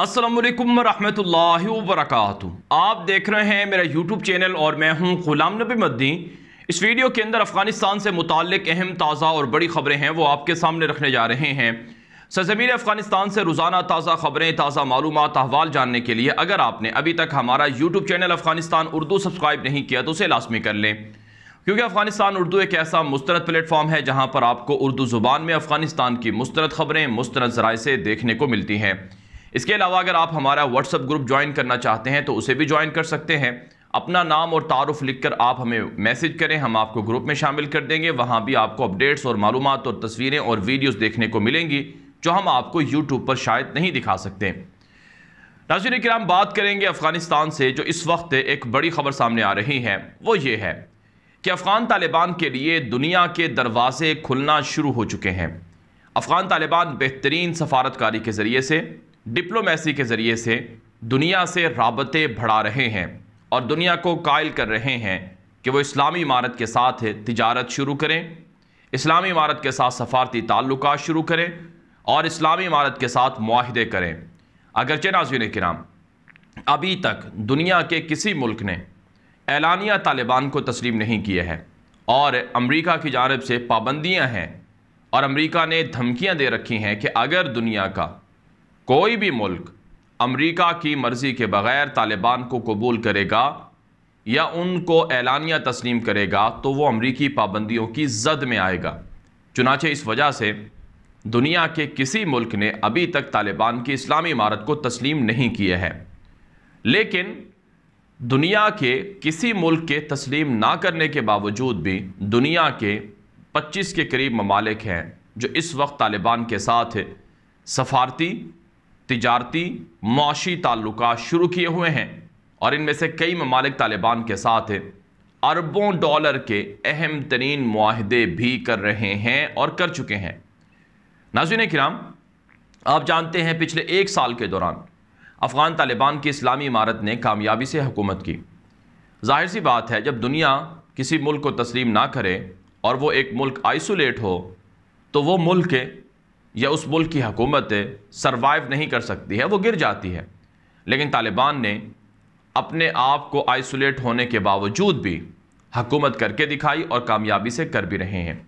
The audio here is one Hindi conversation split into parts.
असलम वरहमतुल्लाहि वरक आप देख रहे हैं मेरा यूट्यूब चैनल और मैं हूं गुलाम नबी मद्दी इस वीडियो के अंदर अफ़गानिस्तान से मुतक अहम ताज़ा और बड़ी ख़बरें हैं वो आपके सामने रखने जा रहे हैं सरजमीन अफ़गानिस्तान से रोज़ाना ताज़ा ख़बरें ताज़ा मालूम अहवाल जानने के लिए अगर आपने अभी तक हमारा YouTube channel Afghanistan Urdu subscribe नहीं किया तो उसे लाजमी कर लें क्योंकि अफ़गानिस्तान उर्दू एक ऐसा मुस्तरद प्लेटफॉर्म है जहाँ पर आपको उर्दू ज़ुबान में अफ़गानिस्तान की मुस्तरद ख़बरें मुस्तरद ज़राए से देखने को मिलती हैं इसके अलावा अगर आप हमारा व्हाट्सअप ग्रुप ज्वाइन करना चाहते हैं तो उसे भी ज्वाइन कर सकते हैं अपना नाम और तारफ़ लिखकर आप हमें मैसेज करें हम आपको ग्रुप में शामिल कर देंगे वहाँ भी आपको अपडेट्स और मालूम और तस्वीरें और वीडियोज़ देखने को मिलेंगी जो हम आपको यूट्यूब पर शायद नहीं दिखा सकते नाजर कराम बात करेंगे अफ़गानिस्तान से जो इस वक्त एक बड़ी खबर सामने आ रही है वो ये है कि अफ़गान तालिबान के लिए दुनिया के दरवाजे खुलना शुरू हो चुके हैं अफ़गान तालिबान बेहतरीन सफारतकारी के ज़रिए से डिप्लोमेसी के ज़रिए से दुनिया से रबते बढ़ा रहे हैं और दुनिया को कायल कर रहे हैं कि वो इस्लामी इमारत के साथ तजारत शुरू करें इस्लामी इमारत के साथ सफारती ताल्लुक शुरू करें और इस्लामी इमारत के साथ माहदे करें अगरचे नाजुन कराम अभी तक दुनिया के किसी मुल्क ने एलानिया तालिबान को तस्लीम नहीं किया है और अमरीका की जानब से पाबंदियाँ हैं और अमरीका ने धमकियाँ दे रखी हैं कि अगर दुनिया का कोई भी मुल्क अमेरिका की मर्ज़ी के बग़ैर तालिबान को कबूल करेगा या उनको एलानिया तस्लीम करेगा तो वो अमरीकी पाबंदियों की जद में आएगा चुनाचे इस वजह से दुनिया के किसी मुल्क ने अभी तक तालिबान की इस्लामी इमारत को तस्लीम नहीं किया है लेकिन दुनिया के किसी मुल्क के तस्लीम ना करने के बावजूद भी दुनिया के 25 के करीब ममालिक हैं जो इस वक्त तालिबान के साथ सफारती तजारती माशी ताल्लुक शुरू किए हुए हैं और इनमें से कई ममालिक तालिबान के साथ अरबों डॉलर के अहम तरीन माहदे भी कर रहे हैं और कर चुके हैं नाजिन कराम आप जानते हैं पिछले एक साल के दौरान अफ़गान तालिबान की इस्लामी इमारत ने कामयाबी से हुकूमत की जाहिर सी बात है जब दुनिया किसी मुल्क को तस्लीम ना करे और वो एक मुल्क आइसोलेट हो तो वो मुल्क या उस मुल्क की हकूमत सरवाइव नहीं कर सकती है वो गिर जाती है लेकिन तालिबान ने अपने आप को आइसोलेट होने के बावजूद भी हकूमत करके दिखाई और कामयाबी से कर भी रहे हैं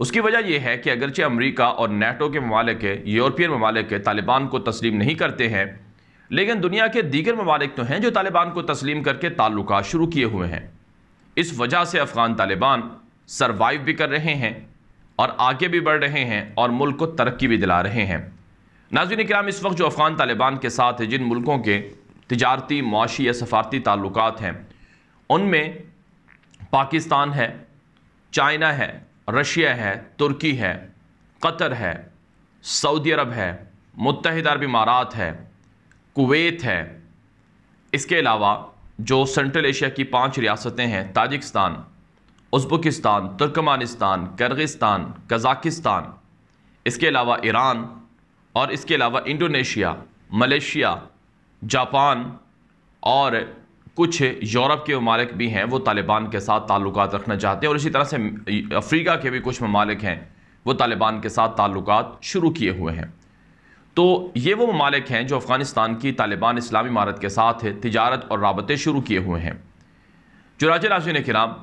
उसकी वजह यह है कि अगरचे अमरीका और नेटो के ममालिक यूरोपियन ममालिक तालिबान को तस्लीम नहीं करते हैं लेकिन दुनिया के दीगर ममालिक तो हैं जो तालिबान को तस्लीम करके ताल्लुक शुरू किए हुए हैं इस वजह से अफ़गान तालिबान सर्वाइव भी कर रहे हैं और आगे भी बढ़ रहे हैं और मुल्क को तरक्की भी दिला रहे हैं नाजिन कराम इस वक्त जो अफ़गान तालिबान के साथ है जिन मुल्कों के तजारती मुआशी या सफारती ताल्लुक हैं उनमें पाकिस्तान है चाइना है रशिया है तुर्की है कतर है सऊदी अरब है मुतहद अरब इमारात है कुवैत है इसके अलावा जो सेंट्रल एशिया की पांच रियासतें हैं ताजिकस्तान उज़्बकिस्तान तुर्कमानिस्तान करगिस्तान कज़ाकिस्तान इसके अलावा ईरान और इसके अलावा इंडोनेशिया मलेशिया जापान और कुछ यूरोप के ममालिक भी हैं वो तालिबान के साथ ताल्लुक रखना चाहते हैं और इसी तरह से अफ्रीका के भी कुछ ममालिक हैं वो तालिबान के साथ ताल्लुक शुरू किए हुए हैं तो ये वो ममालिक हैं जो अफ़गानिस्तान की तालिबान इस्लामी इमारत के साथ तजारत और रबते शुरू किए हुए हैं चुनाचे ने किराम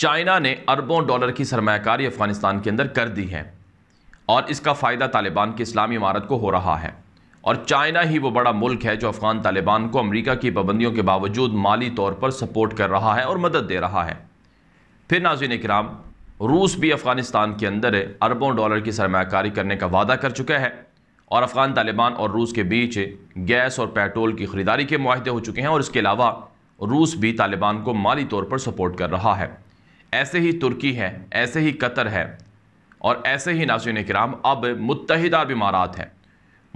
चाइना ने अरबों डॉलर की सरमाकारी अफगानिस्तान के अंदर कर दी है और इसका फ़ायदा तालिबान की इस्लामी इमारत को हो रहा है और चाइना ही वो बड़ा मुल्क है जो अफ़गान तालिबान को अमेरिका की पाबंदियों के बावजूद माली तौर पर सपोर्ट कर रहा है और मदद दे रहा है फिर नाजिन कराम रूस भी अफ़गानिस्तान के अंदर अरबों डॉलर की सरमाकारी करने का वादा कर चुका है और अफ़गान तालिबान और रूस के बीच गैस और पेट्रोल की ख़रीदारी के माहदे हो चुके हैं और इसके अलावा रूस भी तालिबान को माली तौर पर सपोर्ट कर रहा है ऐसे ही तुर्की है ऐसे ही कतर है और ऐसे ही नासिन कराम अब मुतहदा इमारात है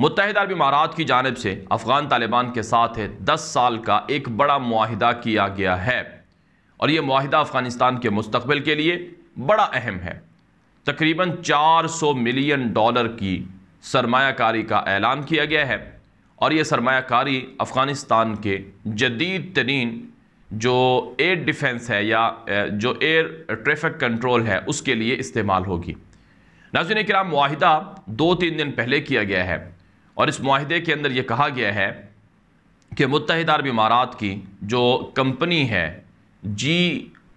मुतहदा इमारात की जानब से अफ़गान तालिबान के साथ दस साल का एक बड़ा माहिदा किया गया है और ये माहिदा अफ़गानिस्तान के मुस्तबिल के लिए बड़ा अहम है तकरीबन 400 मिलियन डॉलर की सरमाकारी का ऐलान किया गया है और ये सरमाकारी अफ़गानिस्तान के जदीद तरीन जो एयर डिफेंस है या जो एयर ट्रैफिक कंट्रोल है उसके लिए इस्तेमाल होगी नाजिन कराम माहिदा दो तीन दिन पहले किया गया है और इस माहे के अंदर यह कहा गया है कि मुतहद अरब इमारात की जो कंपनी है जी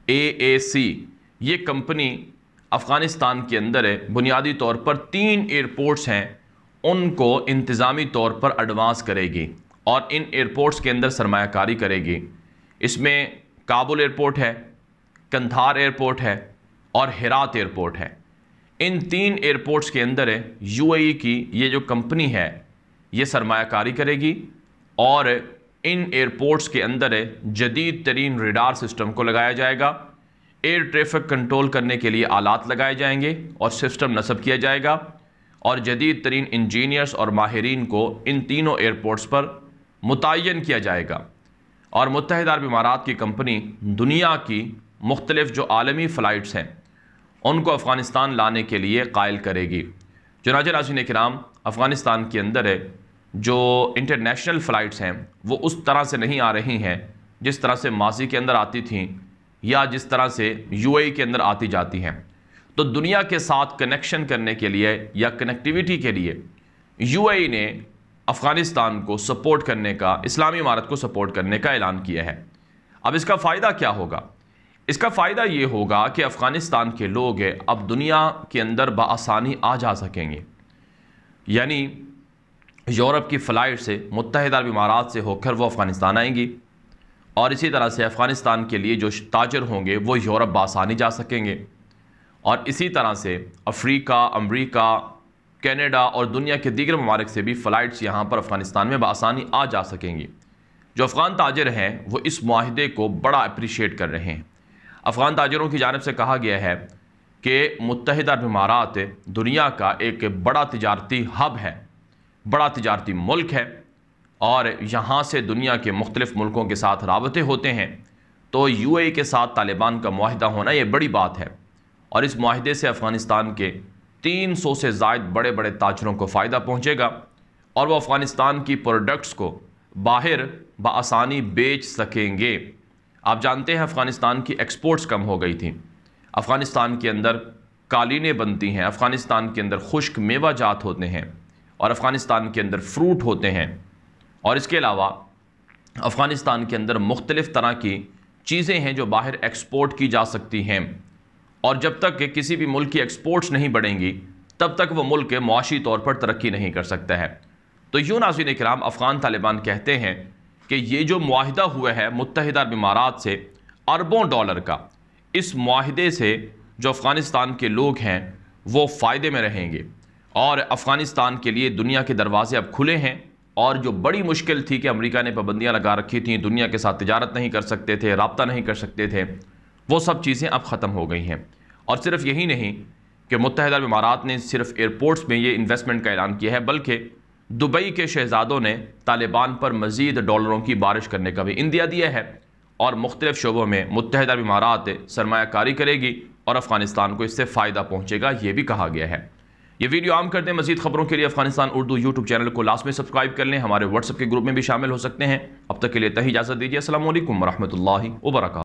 ए ए सी ये कंपनी अफ़गानिस्तान के अंदर है बुनियादी तौर पर तीन एयरपोर्ट्स हैं उनको इंतज़ामी तौर पर एडवांस करेगी और इन एयरपोर्ट्स के अंदर सरमाकारी करेगी इसमें काबुल एयरपोर्ट है कंधार एयरपोर्ट है और हिरात एयरपोर्ट है इन तीन एयरपोर्ट्स के अंदर यूएई की ये जो कंपनी है ये सरमाकारी करेगी और इन एयरपोर्ट्स के अंदर जदीद तरीन रिडार सिस्टम को लगाया जाएगा एयर ट्रैफिक कंट्रोल करने के लिए आलात लगाए जाएंगे और सिस्टम नस्ब किया जाएगा और जदीद तरीन इंजीनियर्स और माहरीन को इन तीनों एयरपोर्ट्स पर मुतन किया जाएगा और मुतहद अरब इमारात की कंपनी दुनिया की मुख्तलिफ जो आलमी फ़्लाइट्स हैं उनको अफ़गानिस्तान लाने के लिए कायल करेगी चुनाच नाजिन कराम अफ़गानिस्तान के अंदर है जो इंटरनेशनल फ़्लाइट्स हैं वो उस तरह से नहीं आ रही हैं जिस तरह से माजी के अंदर आती थी या जिस तरह से ए के अंदर आती जाती हैं तो दुनिया के साथ कनेक्शन करने के लिए या कनेक्टिविटी के लिए यूएई ने अफ़गानिस्तान को सपोर्ट करने का इस्लामी इमारत को सपोर्ट करने का ऐलान किया है अब इसका फ़ायदा क्या होगा इसका फ़ायदा ये होगा कि अफ़गानिस्तान के लोग अब दुनिया के अंदर बसानी आ जा सकेंगे यानी यूरोप की फ़्लाइट से मुतहद अरब इमारात से होकर वो अफ़गानिस्तान आएंगी और इसी तरह से अफ़गानिस्तान के लिए जो ताजर होंगे वो यूरोप बसानी जा सकेंगे और इसी तरह से अफ्रीका अमरीका कैनेडा और दुनिया के दीगर ममालिक से भी फ़्लाइट्स यहाँ पर अफ़गानिस्तान में बसानी आ जा सकेंगी जो अफ़गान ताजर हैं वो इस माहदे को बड़ा अप्रिशिएट कर रहे हैं अफ़गान ताजरों की जानब से कहा गया है कि मुतहद अरब इमारात दुनिया का एक बड़ा तजारती हब है बड़ा तजारती मुल्क है और यहाँ से दुनिया के मुख्तलिफ मुल्कों के साथ रबते होते हैं तो यू ए के साथ तालिबान का माहदा होना ये बड़ी बात है और इस माहदे से अफ़गानिस्तान के 300 से जायद बड़े बड़े ताजरों को फ़ायदा पहुँचेगा और वह अफ़गानिस्तान की प्रोडक्ट्स को बाहर बसानी बेच सकेंगे आप जानते हैं अफ़गानिस्तान की एक्सपोर्ट्स कम हो गई थी अफ़गानिस्तान के अंदर कालीने बनती हैं अफ़गानिस्तान के अंदर खुश्क मेवा जात होते हैं और अफ़गानिस्तान के अंदर फ्रूट होते हैं और इसके अलावा अफ़गानिस्तान के अंदर मुख्तलिफ़ तरह की चीज़ें हैं जो बाहर एक्सपोर्ट की जा सकती हैं और जब तक कि किसी भी मुल्क की एक्सपोर्ट्स नहीं बढ़ेंगी तब तक वो मुल्क मुआशी तौर पर तरक्की नहीं कर सकता है तो यूँ नाजिन कराम अफ़गान तालिबान कहते हैं कि ये जो माहदा हुआ है मुतहदा इमारात से अरबों डॉलर का इस माहदे से जो अफ़गानिस्तान के लोग हैं वो फ़ायदे में रहेंगे और अफ़गानिस्तान के लिए दुनिया के दरवाजे अब खुले हैं और जो बड़ी मुश्किल थी कि अमेरिका ने पाबंदियाँ लगा रखी थी दुनिया के साथ तजारत नहीं कर सकते थे रबता नहीं कर सकते थे वो सब चीज़ें अब ख़त्म हो गई हैं और सिर्फ यही नहीं कि मुतहदा इमारात ने सिर्फ एयरपोर्ट्स में ये इन्वेस्टमेंट का ऐलान किया है बल्कि दुबई के शहजादों ने तालिबान पर मज़ीद डॉलरों की बारिश करने का भी इंदिया दिया है और मुख्तलिफ शोबों में मुतहदा इमारात सरमाकारी करेगी और अफ़गानिस्तान को इससे फ़ायदा पहुँचेगा ये भी कहा गया है ये वीडियो आम कर दें मजीद खबरों के लिए अफगानिस्तान उर्दू यूट्यूब चैनल को लास्ट में सब्सक्राइब कर लें हमारे व्हाट्सअप के ग्रुप में भी शामिल हो सकते हैं अब तक के लिए तही इजाज़त दीजिए असल वरहमल वर्क